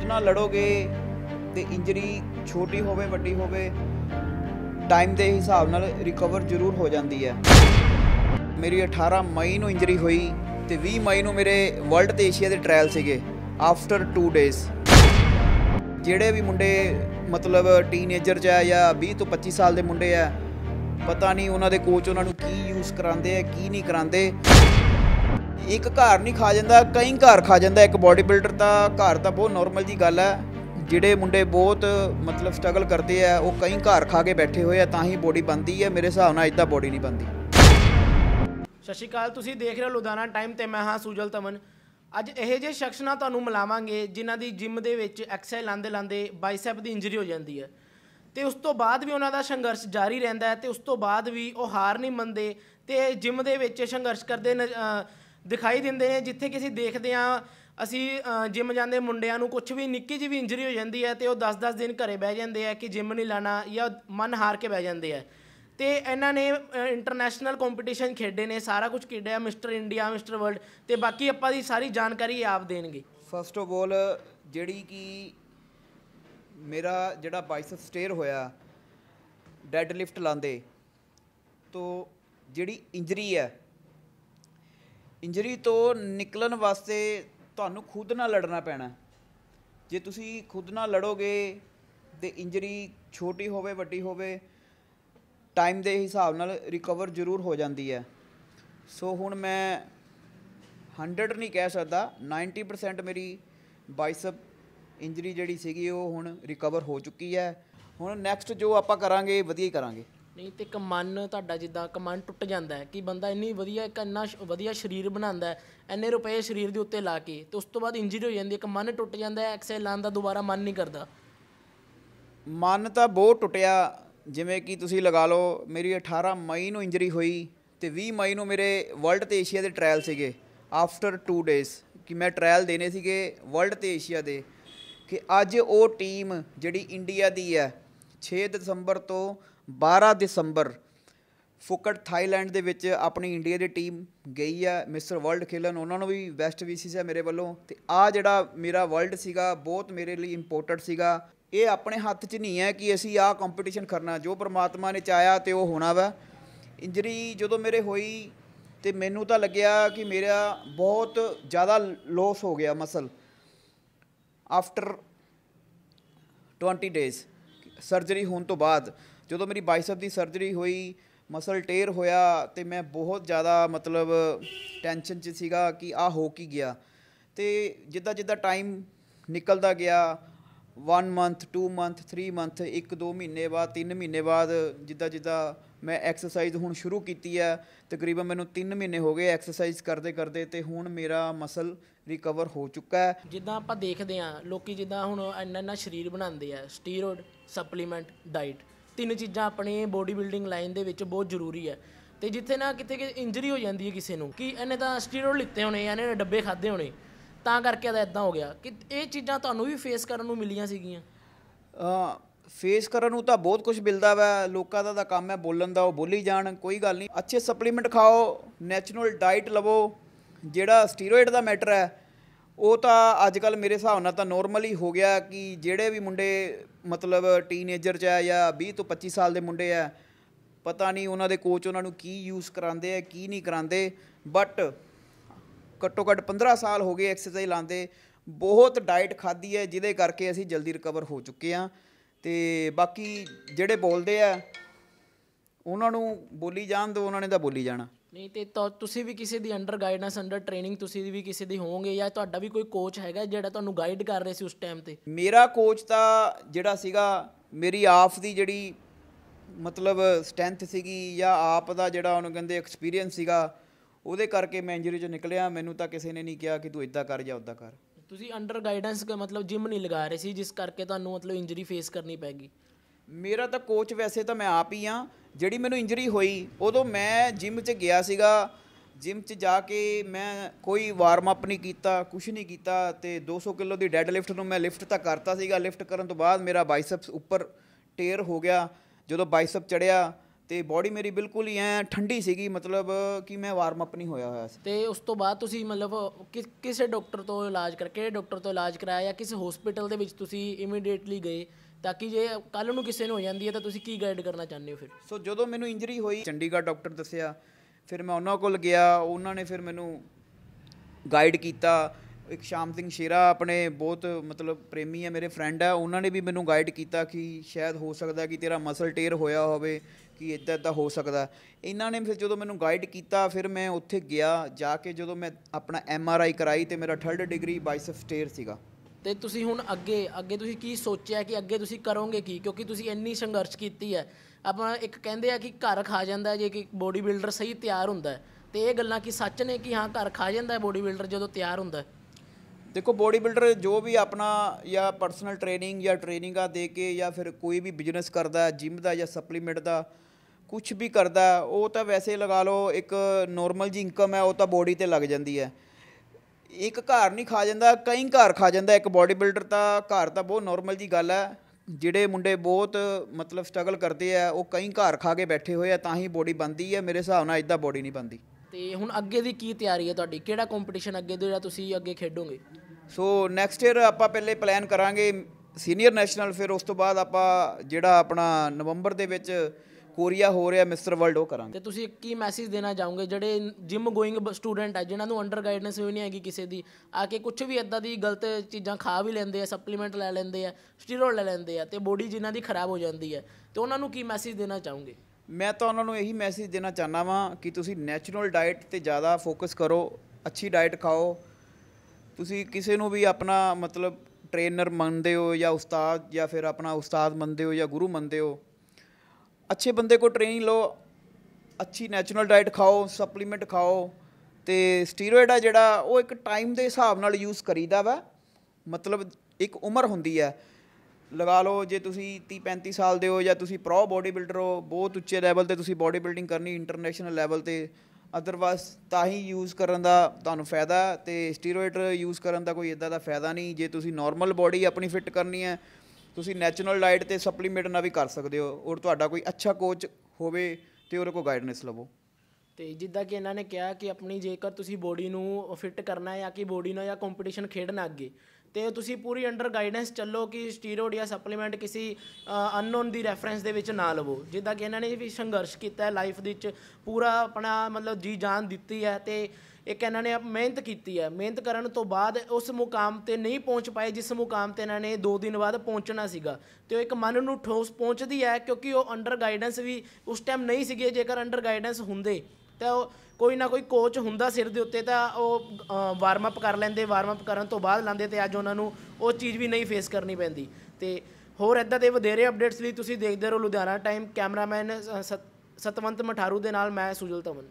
coach ਨਾਲ ਲੜੋਗੇ ਤੇ injury ਛੋਟੀ ਹੋਵੇ ਵੱਡੀ ਹੋਵੇ ਟਾਈਮ ਦੇ ਹਿਸਾਬ ਨਾਲ ਰਿਕਵਰ ਜ਼ਰੂਰ ਹੋ ਜਾਂਦੀ ਹੈ ਮੇਰੀ 18 ਮਈ ਨੂੰ ਇੰਜਰੀ ਹੋਈ ਤੇ 20 ਮਈ ਨੂੰ ਮੇਰੇ ਵਰਲਡ ਤੇ ਏਸ਼ੀਆ ਦੇ ਟ੍ਰਾਇਲ ਸੀਗੇ ਆਫਟਰ 2 ਡੇਜ਼ ਜਿਹੜੇ ਵੀ ਮੁੰਡੇ ਮਤਲਬ ਟੀਨੇਜਰ ਚ ਆ ਜਾਂ 20 ਤੋਂ 25 ਸਾਲ ਦੇ ਮੁੰਡੇ ਆ ਪਤਾ ਨਹੀਂ ਉਹਨਾਂ ਦੇ ਕੋਚ ਉਹਨਾਂ ਨੂੰ ਕੀ ਯੂਜ਼ ਕਰਾਉਂਦੇ ਆ ਕੀ ਨਹੀਂ ਕਰਾਉਂਦੇ ਇੱਕ ਘਰ ਨਹੀਂ ਖਾ ਜਾਂਦਾ ਕਈ ਘਰ ਖਾ ਜਾਂਦਾ ਇੱਕ ਬਾਡੀ ਬਿਲਡਰ ਤਾਂ ਘਰ ਤਾਂ ਬਹੁਤ ਨਾਰਮਲ ਜੀ ਗੱਲ ਹੈ ਜਿਹੜੇ ਮੁੰਡੇ ਬਹੁਤ ਮਤਲਬ ਸਟਰਗਲ ਕਰਦੇ ਆ ਉਹ ਕਈ ਘਰ ਖਾ ਕੇ ਬੈਠੇ ਹੋਏ ਆ ਤਾਂ ਹੀ ਬੋਡੀ ਬਣਦੀ ਹੈ ਮੇਰੇ ਹਿਸਾਬ ਨਾਲ ਇਦਾਂ ਬੋਡੀ ਨਹੀਂ ਬਣਦੀ ਸਤਿ ਸ਼੍ਰੀ ਅਕਾਲ ਤੁਸੀਂ ਦੇਖ ਰਹੇ ਹੋ ਲੁਧਿਆਣਾ ਟਾਈਮ ਤੇ ਮੈਂ ਹਾਂ ਸੂਜਲ ਤਮਨ ਅੱਜ ਇਹ ਜੇ ਸ਼ਖਸ ਨਾਲ ਤੁਹਾਨੂੰ ਮਿਲਾਵਾਂਗੇ ਜਿਨ੍ਹਾਂ ਦੀ ਜਿਮ ਦੇ ਵਿੱਚ ਐਕਸਰਸਾਈਜ਼ ਲਾਂਦੇ ਲਾਂਦੇ ਬਾਈਸੈਪ ਦੀ ਇੰਜਰੀ ਹੋ ਜਾਂਦੀ ਹੈ ਤੇ ਉਸ ਤੋਂ ਬਾਅਦ ਵੀ ਉਹਨਾਂ ਦਾ ਸੰਘਰਸ਼ ਜਾਰੀ ਰਹਿੰਦਾ ਹੈ ਤੇ ਉਸ ਤੋਂ ਬਾਅਦ ਵੀ ਉਹ ਹਾਰ ਨਹੀਂ ਮੰਨਦੇ ਤੇ ਜਿਮ ਦੇ ਵਿੱਚ ਸੰਘਰਸ਼ ਕਰਦੇ ਦਿਖਾਈ ਦਿੰਦੇ ਨੇ ਜਿੱਥੇ ਕਿ ਅਸੀਂ ਦੇਖਦੇ ਆ ਅਸੀਂ ਜਿਮ ਜਾਂਦੇ ਮੁੰਡਿਆਂ ਨੂੰ ਕੁਝ ਵੀ ਨਿੱਕੀ ਜਿਹੀ ਵੀ ਇੰਜਰੀ ਹੋ ਜਾਂਦੀ ਹੈ ਤੇ ਉਹ 10-10 ਦਿਨ ਘਰੇ ਬਹਿ ਜਾਂਦੇ ਆ ਕਿ ਜਿਮ ਨਹੀਂ ਲਾਣਾ ਜਾਂ ਮਨ ਹਾਰ ਕੇ ਬਹਿ ਜਾਂਦੇ ਆ ਤੇ ਇਹਨਾਂ ਨੇ ਇੰਟਰਨੈਸ਼ਨਲ ਕੰਪੀਟੀਸ਼ਨ ਖੇਡੇ ਨੇ ਸਾਰਾ ਕੁਝ ਖੇਡਿਆ ਮਿਸਟਰ ਇੰਡੀਆ ਮਿਸਟਰ ਵਰਲਡ ਤੇ ਬਾਕੀ ਆਪਾਂ ਦੀ ਸਾਰੀ ਜਾਣਕਾਰੀ ਆਪ ਦੇਣਗੇ ਫਸਟ ਆਫ ਆਲ ਜਿਹੜੀ ਕਿ ਮੇਰਾ ਜਿਹੜਾ ਬਾਈਸੈਪ ਸਟੇਅਰ ਹੋਇਆ ਡੈੱਡ ਲਿਫਟ ਲਾਂਦੇ ਤੋਂ ਜਿਹੜੀ ਇੰਜਰੀ ਹੈ ਇੰਜਰੀ ਤੋਂ ਨਿਕਲਣ ਵਾਸਤੇ ਤੁਹਾਨੂੰ ਖੁਦ ਨਾਲ ਲੜਨਾ ਪੈਣਾ ਜੇ ਤੁਸੀਂ ਖੁਦ ਨਾਲ ਲੜੋਗੇ ਤੇ ਇੰਜਰੀ ਛੋਟੀ ਹੋਵੇ ਵੱਡੀ ਹੋਵੇ ਟਾਈਮ ਦੇ ਹਿਸਾਬ ਨਾਲ ਰਿਕਵਰ ਜ਼ਰੂਰ ਹੋ ਜਾਂਦੀ ਹੈ ਸੋ ਹੁਣ ਮੈਂ 100 ਨਹੀਂ ਕਹਿ ਸਕਦਾ 90% ਮੇਰੀ ਬਾਈਸਪ ਇੰਜਰੀ ਜਿਹੜੀ ਸੀਗੀ ਉਹ ਹੁਣ ਰਿਕਵਰ ਹੋ ਚੁੱਕੀ ਹੈ ਹੁਣ ਨੈਕਸਟ ਜੋ ਆਪਾਂ ਕਰਾਂਗੇ ਵਧੀਆ ਹੀ ਕਰਾਂਗੇ ਨਹੀਂ ਤੇ ਕਮਨ ਤੁਹਾਡਾ ਜਿੱਦਾਂ ਕਮਨ ਟੁੱਟ ਜਾਂਦਾ ਹੈ ਕਿ ਬੰਦਾ ਇੰਨੀ ਵਧੀਆ ਇੱਕ ਇੰਨਾ ਵਧੀਆ ਸਰੀਰ ਬਣਾਉਂਦਾ ਹੈ ਐਨੇ ਰੁਪਏ ਸਰੀਰ ਦੇ ਉੱਤੇ ਲਾ ਕੇ ਤੇ ਉਸ ਤੋਂ ਬਾਅਦ ਇੰਜਰੀ ਹੋ ਜਾਂਦੀ ਹੈ ਕਮਨ ਟੁੱਟ ਜਾਂਦਾ ਹੈ ਐਕਸਰਸਾਈਜ਼ ਲਾਉਣ ਦਾ ਦੁਬਾਰਾ ਮਨ ਨਹੀਂ ਕਰਦਾ ਮਨ ਤਾਂ ਬਹੁਤ ਟੁੱਟਿਆ ਜਿਵੇਂ ਕਿ ਤੁਸੀਂ ਲਗਾ ਲਓ ਮੇਰੀ 18 ਮਈ ਨੂੰ ਇੰਜਰੀ ਹੋਈ ਤੇ 20 ਮਈ ਨੂੰ ਮੇਰੇ ਵਰਲਡ ਤੇ ਏਸ਼ੀਆ ਦੇ ਟ੍ਰਾਇਲ ਸੀਗੇ ਆਫਟਰ 2 ਡੇਜ਼ ਕਿ ਮੈਂ ਟ੍ਰਾਇਲ ਦੇਣੇ ਸੀਗੇ ਵਰਲਡ ਤੇ ਏਸ਼ੀਆ ਦੇ ਕਿ ਅੱਜ ਉਹ ਟੀਮ ਜਿਹੜੀ ਇੰਡੀਆ ਦੀ ਹੈ 6 ਦਸੰਬਰ ਤੋਂ 12 ਦਸੰਬਰ ਫੁਕਟ ਥਾਈਲੈਂਡ ਦੇ ਵਿੱਚ ਆਪਣੀ ਇੰਡੀਆ ਦੀ ਟੀਮ ਗਈ ਆ ਮਿਸਟਰ ਵਰਲਡ ਖੇਲਣ ਉਹਨਾਂ ਨੂੰ ਵੀ ਬੈਸਟ ਵਿਸ਼ੇਸ ਹੈ ਮੇਰੇ ਵੱਲੋਂ ਤੇ ਆ ਜਿਹੜਾ ਮੇਰਾ ਵਰਲਡ ਸੀਗਾ ਬਹੁਤ ਮੇਰੇ ਲਈ ਇੰਪੋਰਟੈਂਟ ਸੀਗਾ ਇਹ ਆਪਣੇ ਹੱਥ 'ਚ ਨਹੀਂ ਹੈ ਕਿ ਅਸੀਂ ਆ ਕੰਪੀਟੀਸ਼ਨ ਕਰਨਾ ਜੋ ਪ੍ਰਮਾਤਮਾ ਨੇ ਚਾਇਆ ਤੇ ਉਹ ਹੋਣਾ ਵਾ ਇੰਜਰੀ ਜਦੋਂ ਮੇਰੇ ਹੋਈ ਤੇ ਮੈਨੂੰ ਤਾਂ ਲੱਗਿਆ ਕਿ ਮੇਰਾ ਬਹੁਤ ਜ਼ਿਆਦਾ ਲੋਸ ਹੋ ਗਿਆ ਮਸਲ ਆਫਟਰ 20 ਡੇਜ਼ ਸਰਜਰੀ ਹੋਣ ਤੋਂ ਬਾਅਦ ਜਦੋਂ ਮੇਰੀ ਬਾਈਸੈਪ ਦੀ ਸਰਜਰੀ ਹੋਈ ਮਸਲ ਟੇਅਰ ਹੋਇਆ ਤੇ ਮੈਂ ਬਹੁਤ ਜ਼ਿਆਦਾ ਮਤਲਬ ਟੈਨਸ਼ਨ 'ਚ ਸੀਗਾ ਕਿ ਆ ਹੋ ਕੀ ਗਿਆ ਤੇ ਜਿੱਦਾਂ ਜਿੱਦਾਂ ਟਾਈਮ ਨਿਕਲਦਾ ਗਿਆ 1 ਮੰਥ 2 ਮੰਥ 3 ਮੰਥ 1 2 ਮਹੀਨੇ ਬਾਅਦ 3 ਮਹੀਨੇ ਬਾਅਦ ਜਿੱਦਾਂ ਜਿੱਦਾਂ ਮੈਂ ਐਕਸਰਸਾਈਜ਼ ਹੁਣ ਸ਼ੁਰੂ ਕੀਤੀ ਹੈ ਤਕਰੀਬਨ ਮੈਨੂੰ 3 ਮਹੀਨੇ ਹੋ ਗਏ ਐਕਸਰਸਾਈਜ਼ ਕਰਦੇ ਕਰਦੇ ਤੇ ਹੁਣ ਮੇਰਾ ਮਸਲ ਰਿਕਵਰ ਹੋ ਚੁੱਕਾ ਹੈ ਜਿੱਦਾਂ ਆਪਾਂ ਦੇਖਦੇ ਆ ਲੋਕੀ ਜਿੱਦਾਂ ਹੁਣ ਇੰਨਾ ਇੰਨਾ ਸਰੀਰ ਬਣਾਉਂਦੇ ਆ ਸਟੀਰੋਇਡ ਸਪਲੀਮੈਂਟ ਡਾਈਟ ਤਿੰਨ ਚੀਜ਼ਾਂ ਆਪਣੇ ਬੋਡੀ ਬਿਲਡਿੰਗ ਲਾਈਨ ਦੇ ਵਿੱਚ ਬਹੁਤ ਜ਼ਰੂਰੀ ਹੈ ਤੇ ਜਿੱਥੇ ਨਾ ਕਿਤੇ ਕਿ ਇੰਜਰੀ ਹੋ ਜਾਂਦੀ ਹੈ ਕਿਸੇ ਨੂੰ ਕਿ ਇਹਨੇ ਤਾਂ ਸਟੀਰੋਇਡ ਲਿੱਤੇ ਹੋਣੇ ਜਾਂ ਇਹਨੇ ਡੱਬੇ ਖਾਦੇ ਹੋਣੇ ਤਾਂ ਕਰਕੇ ਇਹਦਾ ਇਦਾਂ ਹੋ ਗਿਆ ਕਿ ਇਹ ਚੀਜ਼ਾਂ ਤੁਹਾਨੂੰ ਵੀ ਫੇਸ ਕਰਨ ਨੂੰ ਮਿਲੀਆਂ ਸੀਗੀਆਂ ਫੇਸ ਕਰਨ ਨੂੰ ਤਾਂ ਬਹੁਤ ਕੁਝ ਮਿਲਦਾ ਵਾ ਲੋਕਾਂ ਦਾ ਤਾਂ ਕੰਮ ਹੈ ਬੋਲਣ ਦਾ ਉਹ ਬੋਲੀ ਜਾਣ ਕੋਈ ਗੱਲ ਨਹੀਂ ਅੱਛੇ ਸਪਲੀਮੈਂਟ ਖਾਓ ਨੈਚੁਰਲ ਡਾਈਟ ਲਵੋ ਜਿਹੜਾ ਸਟੀਰੋਇਡ ਦਾ ਮੈਟਰ ਹੈ ਉਹ ਤਾਂ ਅੱਜ ਕੱਲ ਮੇਰੇ ਹਿਸਾਬ ਨਾਲ ਤਾਂ ਨੋਰਮਲੀ ਹੋ ਗਿਆ ਕਿ ਜਿਹੜੇ ਵੀ ਮੁੰਡੇ ਮਤਲਬ ਟੀਨੇਜਰ ਚ ਆ ਜਾਂ 20 ਤੋਂ 25 ਸਾਲ ਦੇ ਮੁੰਡੇ ਆ ਪਤਾ ਨਹੀਂ ਉਹਨਾਂ ਦੇ ਕੋਚ ਉਹਨਾਂ ਨੂੰ ਕੀ ਯੂਜ਼ ਕਰਾਉਂਦੇ ਆ ਕੀ ਨਹੀਂ ਕਰਾਉਂਦੇ ਬਟ ਘੱਟੋ ਘੱਟ 15 ਸਾਲ ਹੋ ਗਏ ਐਕਸਰਸਾਈਜ਼ ਲਾਉਂਦੇ ਬਹੁਤ ਡਾਈਟ ਖਾਦੀ ਹੈ ਜਿਹਦੇ ਕਰਕੇ ਅਸੀਂ ਜਲਦੀ ਰਿਕਵਰ ਹੋ ਚੁੱਕੇ ਆ ਤੇ ਬਾਕੀ ਜਿਹੜੇ ਬੋਲਦੇ ਆ ਉਹਨਾਂ ਨੂੰ ਬੋਲੀ ਜਾਣ ਦੋ ਉਹਨਾਂ ਨੇ ਤਾਂ ਬੋਲੀ ਜਾਣਾ ਨਹੀਂ ਤੇ ਤੁਸੀਂ ਵੀ ਕਿਸੇ ਦੀ ਅੰਡਰ ਗਾਈਡੈਂਸ ਅੰਡਰ ਟ੍ਰੇਨਿੰਗ ਤੁਸੀਂ ਵੀ ਕਿਸੇ ਦੀ ਹੋਵੋਗੇ ਜਾਂ ਤੁਹਾਡਾ ਵੀ ਕੋਈ ਕੋਚ ਹੈਗਾ ਜਿਹੜਾ ਤੁਹਾਨੂੰ ਗਾਈਡ ਕਰ ਰਿਹਾ ਸੀ ਉਸ ਟਾਈਮ ਤੇ ਮੇਰਾ ਕੋਚ ਤਾਂ ਜਿਹੜਾ ਸੀਗਾ ਮੇਰੀ ਆਪ ਦੀ ਜਿਹੜੀ ਮਤਲਬ ਸਟਰੈਂਥ ਸੀਗੀ ਜਾਂ ਆਪ ਦਾ ਜਿਹੜਾ ਉਹਨੂੰ ਕਹਿੰਦੇ ਐਕਸਪੀਰੀਅੰਸ ਸੀਗਾ ਉਹਦੇ ਕਰਕੇ ਮੈਂ ਇੰਜਰੀ ਚੋਂ ਨਿਕਲਿਆ ਮੈਨੂੰ ਤਾਂ ਕਿਸੇ ਨੇ ਨਹੀਂ ਕਿਹਾ ਕਿ ਤੂੰ ਇਦਾਂ ਕਰ ਜਾ ਉਦਾਂ ਕਰ ਤੁਸੀਂ ਅੰਡਰ ਗਾਈਡੈਂਸ ਦਾ ਮਤਲਬ ਜਿਮ ਨਹੀਂ ਲਗਾ ਰਹੇ ਸੀ ਜਿਸ ਕਰਕੇ ਤੁਹਾਨੂੰ ਮਤਲਬ ਇੰਜਰੀ ਫੇਸ ਕਰਨੀ ਪੈ ਗਈ ਮੇਰਾ ਤਾਂ ਕੋਚ ਵੈਸੇ ਤਾਂ ਮੈਂ ਆਪ ਹੀ ਆ ਜਿਹੜੀ ਮੈਨੂੰ ਇੰਜਰੀ ਹੋਈ ਉਦੋਂ ਮੈਂ ਜਿਮ 'ਚ ਗਿਆ ਸੀਗਾ ਜਿਮ 'ਚ ਜਾ ਕੇ ਮੈਂ ਕੋਈ ਵਾਰਮ ਅਪ ਨਹੀਂ ਕੀਤਾ ਕੁਝ ਨਹੀਂ ਕੀਤਾ ਤੇ 200 ਕਿਲੋ ਦੀ ਡੈੱਡ ਲਿਫਟ ਨੂੰ ਮੈਂ ਲਿਫਟ ਤਾਂ ਕਰਤਾ ਸੀਗਾ ਲਿਫਟ ਕਰਨ ਤੋਂ ਬਾਅਦ ਮੇਰਾ ਬਾਈਸੈਪਸ ਉੱਪਰ ਟੇਅਰ ਹੋ ਗਿਆ ਜਦੋਂ ਬਾਈਸੈਪ ਚੜਿਆ ਤੇ ਬਾਡੀ ਮੇਰੀ ਬਿਲਕੁਲ ਹੀ ਐ ਠੰਡੀ ਸੀਗੀ ਮਤਲਬ ਕਿ ਮੈਂ ਵਾਰਮ ਅਪ ਨਹੀਂ ਹੋਇਆ ਹੋਇਆ ਸੀ ਤੇ ਉਸ ਤੋਂ ਬਾਅਦ ਤੁਸੀਂ ਮਤਲਬ ਕਿਸੇ ਡਾਕਟਰ ਤੋਂ ਇਲਾਜ ਕਰਕੇ ਡਾਕਟਰ ਤੋਂ ਇਲਾਜ ਕਰਾਇਆ ਜਾਂ ਕਿਸੇ ਹਸਪੀਟਲ ਦੇ ਵਿੱਚ ਤੁਸੀਂ ਇਮੀਡੀਏਟਲੀ ਗਏ ਤਾਂ ਕਿ ਜੇ ਕੱਲ ਨੂੰ ਕਿਸੇ ਨੂੰ ਹੋ ਜਾਂਦੀ ਹੈ ਤਾਂ ਤੁਸੀਂ ਕੀ ਗਾਈਡ ਕਰਨਾ ਚਾਹੁੰਦੇ ਹੋ ਫਿਰ ਸੋ ਜਦੋਂ ਮੈਨੂੰ ਇੰਜਰੀ ਹੋਈ ਚੰਡੀਗੜ੍ਹ ਡਾਕਟਰ ਦੱਸਿਆ ਫਿਰ ਮੈਂ ਉਹਨਾਂ ਕੋਲ ਗਿਆ ਉਹਨਾਂ ਨੇ ਫਿਰ ਮੈਨੂੰ ਗਾਈਡ ਕੀਤਾ ਇੱਕ ਸ਼ਾਮ ਸਿੰਘ ਸ਼ੇਰਾ ਆਪਣੇ ਬਹੁਤ ਮਤਲਬ ਪ੍ਰੇਮੀ ਹੈ ਮੇਰੇ ਫਰੈਂਡ ਹੈ ਉਹਨਾਂ ਨੇ ਵੀ ਮੈਨੂੰ ਗਾਈਡ ਕੀਤਾ ਕਿ ਸ਼ਾਇਦ ਹੋ ਸਕਦਾ ਕਿ ਤੇਰਾ ਮਸਲ ਟੇਅਰ ਹੋਇਆ ਹੋਵੇ ਕਿ ਇਦਾਂ ਇਦਾਂ ਹੋ ਸਕਦਾ ਇਹਨਾਂ ਨੇ ਫਿਰ ਜਦੋਂ ਮੈਨੂੰ ਗਾਈਡ ਕੀਤਾ ਫਿਰ ਮੈਂ ਉੱਥੇ ਗਿਆ ਜਾ ਕੇ ਜਦੋਂ ਮੈਂ ਆਪਣਾ ਐਮ ਆਰ ਆਈ ਕਰਾਈ ਤੇ ਮੇਰਾ 3rd ਡਿਗਰੀ ਬਾਈਸੈਪ ਟੇਅਰ ਸੀਗਾ ਤੇ ਤੁਸੀਂ ਹੁਣ ਅੱਗੇ ਅੱਗੇ ਤੁਸੀਂ ਕੀ ਸੋਚਿਆ ਕਿ ਅੱਗੇ ਤੁਸੀਂ ਕਰੋਗੇ ਕੀ ਕਿਉਂਕਿ ਤੁਸੀਂ ਇੰਨੀ ਸੰਘਰਸ਼ ਕੀਤੀ ਹੈ ਆਪਾਂ ਇੱਕ ਕਹਿੰਦੇ ਆ ਕਿ ਘਰ ਖਾ ਜਾਂਦਾ ਜੇ ਕਿ ਬੋਡੀ ਬਿਲਡਰ ਸਹੀ ਤਿਆਰ ਹੁੰਦਾ ਤੇ ਇਹ ਗੱਲਾਂ ਕੀ ਸੱਚ ਨੇ ਕਿ ਹਾਂ ਘਰ ਖਾ ਜਾਂਦਾ ਹੈ ਬੋਡੀ ਬਿਲਡਰ ਜਦੋਂ ਤਿਆਰ ਹੁੰਦਾ ਦੇਖੋ ਬੋਡੀ ਬਿਲਡਰ ਜੋ ਵੀ ਆਪਣਾ ਜਾਂ ਪਰਸਨਲ ਟ੍ਰੇਨਿੰਗ ਜਾਂ ਟ੍ਰੇਨਿੰਗਾਂ ਦੇ ਕੇ ਜਾਂ ਫਿਰ ਕੋਈ ਵੀ ਬਿਜ਼ਨਸ ਕਰਦਾ ਜਿਮ ਦਾ ਜਾਂ ਸਪਲੀਮੈਂਟ ਦਾ ਕੁਝ ਵੀ ਕਰਦਾ ਉਹ ਤਾਂ ਵੈਸੇ ਲਗਾ ਲਓ ਇੱਕ ਨੋਰਮਲ ਜੀ ਇਨਕਮ ਹੈ ਉਹ ਤਾਂ ਬੋਡੀ ਤੇ ਲੱਗ ਜਾਂਦੀ ਹੈ ਇੱਕ ਘਰ ਨਹੀਂ ਖਾ ਜਾਂਦਾ ਕਈ ਘਰ ਖਾ ਜਾਂਦਾ ਇੱਕ ਬਾਡੀ ਬਿਲਡਰ ਤਾਂ ਘਰ ਤਾਂ ਬਹੁਤ ਨਾਰਮਲ ਜੀ ਗੱਲ ਹੈ ਜਿਹੜੇ ਮੁੰਡੇ ਬਹੁਤ ਮਤਲਬ ਸਟਰਗਲ ਕਰਦੇ ਆ ਉਹ ਕਈ ਘਰ ਖਾ ਕੇ ਬੈਠੇ ਹੋਏ ਆ ਤਾਂ ਹੀ ਬੋਡੀ ਬਣਦੀ ਹੈ ਮੇਰੇ ਹਿਸਾਬ ਨਾਲ ਇਦਾਂ ਬੋਡੀ ਨਹੀਂ ਬਣਦੀ ਤੇ ਹੁਣ ਅੱਗੇ ਦੀ ਕੀ ਤਿਆਰੀ ਹੈ ਤੁਹਾਡੀ ਕਿਹੜਾ ਕੰਪੀਟੀਸ਼ਨ ਅੱਗੇ ਦਾ ਜਿਹੜਾ ਤੁਸੀਂ ਅੱਗੇ ਖੇਡੋਗੇ ਸੋ ਨੈਕਸਟ ਈਅਰ ਆਪਾਂ ਪਹਿਲੇ ਪਲਾਨ ਕਰਾਂਗੇ ਸੀਨੀਅਰ ਨੈਸ਼ਨਲ ਫਿਰ ਉਸ ਤੋਂ ਬਾਅਦ ਆਪਾਂ ਜਿਹੜਾ ਆਪਣਾ ਨਵੰਬਰ ਦੇ ਵਿੱਚ ਕੋਰੀਆ ਹੋ ਰਿਹਾ ਮਿਸਟਰ ਵਰਲਡ ਉਹ ਕਰਾਂਗੇ ਤੇ ਤੁਸੀਂ ਕੀ ਮੈਸੇਜ ਦੇਣਾ ਚਾਹੋਗੇ ਜਿਹੜੇ ਜਿਮ ਗੋਇੰਗ ਸਟੂਡੈਂਟ ਹੈ ਜਿਨ੍ਹਾਂ ਨੂੰ ਅੰਡਰ ਗਾਈਡੈਂਸ ਵੀ ਨਹੀਂ ਹੈਗੀ ਕਿਸੇ ਦੀ ਆ ਕੇ ਕੁਝ ਵੀ ਇਦਾਂ ਦੀ ਗਲਤ ਚੀਜ਼ਾਂ ਖਾ ਵੀ ਲੈਂਦੇ ਆ ਸਪਲੀਮੈਂਟ ਲੈ ਲੈਂਦੇ ਆ ਸਟੀਰੋਇਡ ਲੈ ਲੈਂਦੇ ਆ ਤੇ ਬੋਡੀ ਜਿਨ੍ਹਾਂ ਦੀ ਖਰਾਬ ਹੋ ਜਾਂਦੀ ਹੈ ਤੇ ਉਹਨਾਂ ਨੂੰ ਕੀ ਮੈਸੇਜ ਦੇਣਾ ਚਾਹੋਗੇ ਮੈਂ ਤਾਂ ਉਹਨਾਂ ਨੂੰ ਇਹੀ ਮੈਸੇਜ ਦੇਣਾ ਚਾਹਨਾ ਵਾਂ ਕਿ ਤੁਸੀਂ ਨੈਚੁਰਲ ਡਾਈਟ ਤੇ ਜ਼ਿਆਦਾ ਫੋਕਸ ਕਰੋ ਅੱਛੀ ਡਾਈਟ ਖਾਓ ਤੁਸੀਂ ਕਿਸੇ ਨੂੰ ਵੀ ਆਪਣਾ ਮਤਲਬ ਟ੍ਰੇਨਰ ਮੰਨਦੇ ਹੋ ਜਾਂ ਉਸਤਾਦ ਜਾਂ ਫਿਰ ਆਪਣਾ ਉਸਤਾਦ ਮੰਨਦੇ ਹੋ ਜਾਂ ਗੁਰੂ ਮੰਨਦੇ ਹੋ अच्छे बंदे को ट्रेनिंग लो ਅੱਛੀ ਨੈਚੁਰਲ ਡਾਈਟ ਖਾਓ ਸਪਲੀਮੈਂਟ ਖਾਓ ਤੇ ਸਟੀਰੋਇਡ ਆ ਜਿਹੜਾ ਉਹ ਇੱਕ ਟਾਈਮ ਦੇ ਹਿਸਾਬ ਨਾਲ ਯੂਜ਼ ਕਰੀਦਾ ਵਾ ਮਤਲਬ ਇੱਕ ਉਮਰ ਹੁੰਦੀ ਹੈ ਲਗਾ ਲਓ ਜੇ ਤੁਸੀਂ 30 35 ਸਾਲ ਦੇ ਹੋ ਜਾਂ ਤੁਸੀਂ ਪ੍ਰੋ ਬੋਡੀ ਬਿਲਡਰ ਹੋ ਬਹੁਤ ਉੱਚੇ ਲੈਵਲ ਤੇ ਤੁਸੀਂ ਬੋਡੀ ਬਿਲਡਿੰਗ ਕਰਨੀ ਇੰਟਰਨੈਸ਼ਨਲ ਲੈਵਲ ਤੇ ਅਦਰਵਾਈਜ਼ ਤਾਂ ਹੀ ਯੂਜ਼ ਕਰਨ ਦਾ ਤੁਹਾਨੂੰ ਫਾਇਦਾ ਤੇ ਸਟੀਰੋਇਡ ਯੂਜ਼ ਕਰਨ ਦਾ ਕੋਈ ਇਦਾਂ ਦਾ ਫਾਇਦਾ ਨਹੀਂ ਜੇ ਤੁਸੀਂ ਨਾਰਮਲ ਬੋਡੀ ਆਪਣੀ ਫਿਟ ਕਰਨੀ ਹੈ ਤੁਸੀਂ ਨੈਚੁਰਲ ਡਾਈਟ ਤੇ ਸਪਲੀਮੈਂਟ ਨਾਲ ਵੀ ਕਰ ਸਕਦੇ ਹੋ ਔਰ ਤੁਹਾਡਾ ਕੋਈ ਅੱਛਾ ਕੋਚ ਹੋਵੇ ਤੇ ਉਹਦੇ ਕੋਲ ਗਾਈਡੈਂਸ ਲਵੋ ਤੇ ਜਿੱਦਾਂ ਕਿ ਇਹਨਾਂ ਨੇ ਕਿਹਾ ਕਿ ਆਪਣੀ ਜੇਕਰ ਤੁਸੀਂ ਬੋਡੀ ਨੂੰ ਫਿੱਟ ਕਰਨਾ ਹੈ ਜਾਂ ਕਿ ਬੋਡੀ ਨਾਲ ਜਾਂ ਕੰਪੀਟੀਸ਼ਨ ਖੇਡਣਾ ਅੱਗੇ ਤੇ ਤੁਸੀਂ ਪੂਰੀ ਅੰਡਰ ਗਾਈਡੈਂਸ ਚੱਲੋ ਕਿ ਸਟੀਰੋਇਡ ਜਾਂ ਸਪਲੀਮੈਂਟ ਕਿਸੇ ਅਨਨੋਨ ਦੀ ਰੈਫਰੈਂਸ ਦੇ ਵਿੱਚ ਨਾ ਲਵੋ ਜਿੱਦਾਂ ਕਿ ਇਹਨਾਂ ਨੇ ਵੀ ਸੰਘਰਸ਼ ਕੀਤਾ ਹੈ ਲਾਈਫ ਦੇ ਵਿੱਚ ਪੂਰਾ ਆਪਣਾ ਮਤਲਬ ਜੀ ਜਾਨ ਦਿੱਤੀ ਹੈ ਤੇ ਇੱਕ ਇਹਨਾਂ ਨੇ ਮਿਹਨਤ ਕੀਤੀ ਹੈ ਮਿਹਨਤ ਕਰਨ ਤੋਂ ਬਾਅਦ ਉਸ ਮੁਕਾਮ ਤੇ ਨਹੀਂ ਪਹੁੰਚ ਪਾਏ ਜਿਸ ਮੁਕਾਮ ਤੇ ਇਹਨਾਂ ਨੇ 2 ਦਿਨ ਬਾਅਦ ਪਹੁੰਚਣਾ ਸੀਗਾ ਤੇ ਉਹ ਇੱਕ ਮਨ ਨੂੰ ਠੋਸ ਪਹੁੰਚਦੀ ਹੈ ਕਿਉਂਕਿ ਉਹ ਅੰਡਰ ਗਾਈਡੈਂਸ ਵੀ ਉਸ ਟਾਈਮ ਨਹੀਂ ਸੀਗੇ ਜੇਕਰ ਅੰਡਰ ਗਾਈਡੈਂਸ ਹੁੰਦੇ ਤਾਂ ਕੋਈ ਨਾ ਕੋਈ ਕੋਚ ਹੁੰਦਾ ਸਿਰ ਦੇ ਉੱਤੇ ਤਾਂ ਉਹ ਵਾਰਮ ਅਪ ਕਰ ਲੈਂਦੇ ਵਾਰਮ ਅਪ ਕਰਨ ਤੋਂ ਬਾਅਦ ਲਾਂਦੇ ਤੇ ਅੱਜ ਉਹਨਾਂ ਨੂੰ ਉਹ ਚੀਜ਼ ਵੀ ਨਹੀਂ ਫੇਸ ਕਰਨੀ ਪੈਂਦੀ ਤੇ ਹੋਰ ਇਦਾਂ ਦੇ ਵਧੇਰੇ ਅਪਡੇਟਸ ਲਈ ਤੁਸੀਂ ਦੇਖਦੇ ਰਹੋ ਲੁਧਿਆਣਾ ਟਾਈਮ ਕੈਮਰਾਮੈਨ ਸਤਵੰਤ ਮਠਾਰੂ ਦੇ ਨਾਲ ਮੈਂ ਸੁਜਲ ਤਵਨ